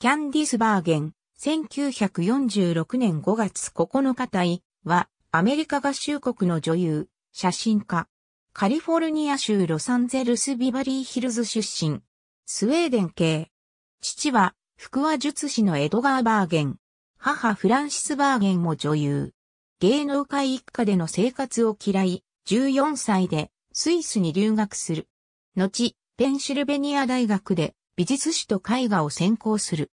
キャンディスバーゲン、1946年5月9日隊は、アメリカ合衆国の女優、写真家。カリフォルニア州ロサンゼルスビバリーヒルズ出身。スウェーデン系。父は、福和術師のエドガー・バーゲン。母フランシス・バーゲンも女優。芸能界一家での生活を嫌い、14歳でスイスに留学する。後、ペンシルベニア大学で美術史と絵画を専攻する。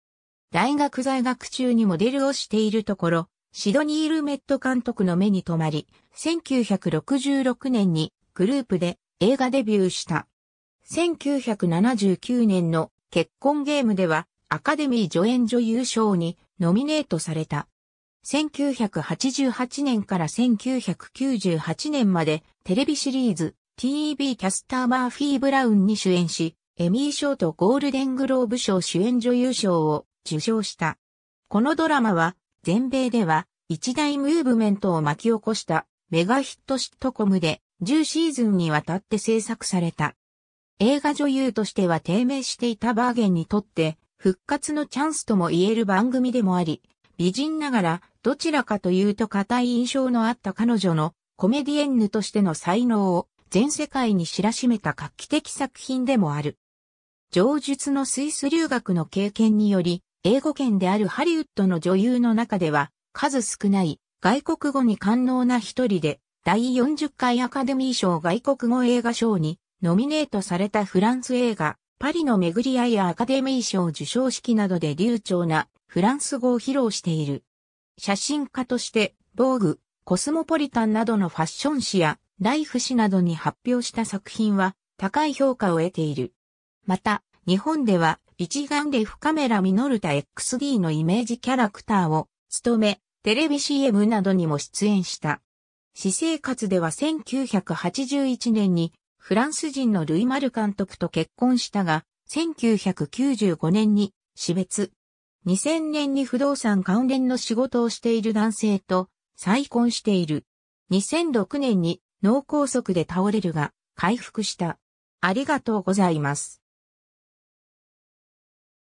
大学在学中にモデルをしているところ、シドニー・ルメット監督の目に留まり、1966年にグループで映画デビューした。1979年の結婚ゲームではアカデミー助演女優賞にノミネートされた。1988年から1998年までテレビシリーズ TV キャスターマーフィー・ブラウンに主演し、エミー賞とゴールデングローブ賞主演女優賞を受賞した。このドラマは、全米では一大ムーブメントを巻き起こしたメガヒットシットコムで10シーズンにわたって制作された。映画女優としては低迷していたバーゲンにとって復活のチャンスとも言える番組でもあり、美人ながらどちらかというと固い印象のあった彼女のコメディエンヌとしての才能を全世界に知らしめた画期的作品でもある。上述のスイス留学の経験により、英語圏であるハリウッドの女優の中では、数少ない外国語に感能な一人で、第40回アカデミー賞外国語映画賞にノミネートされたフランス映画、パリの巡り合いやアカデミー賞受賞式などで流暢なフランス語を披露している。写真家として、防具、コスモポリタンなどのファッション誌やライフ誌などに発表した作品は高い評価を得ている。また、日本では一眼レフカメラミノルタ XD のイメージキャラクターを務め、テレビ CM などにも出演した。私生活では1981年にフランス人のルイ・マル監督と結婚したが、1995年に死別。2000年に不動産関連の仕事をしている男性と再婚している。2006年に脳梗塞で倒れるが回復した。ありがとうございます。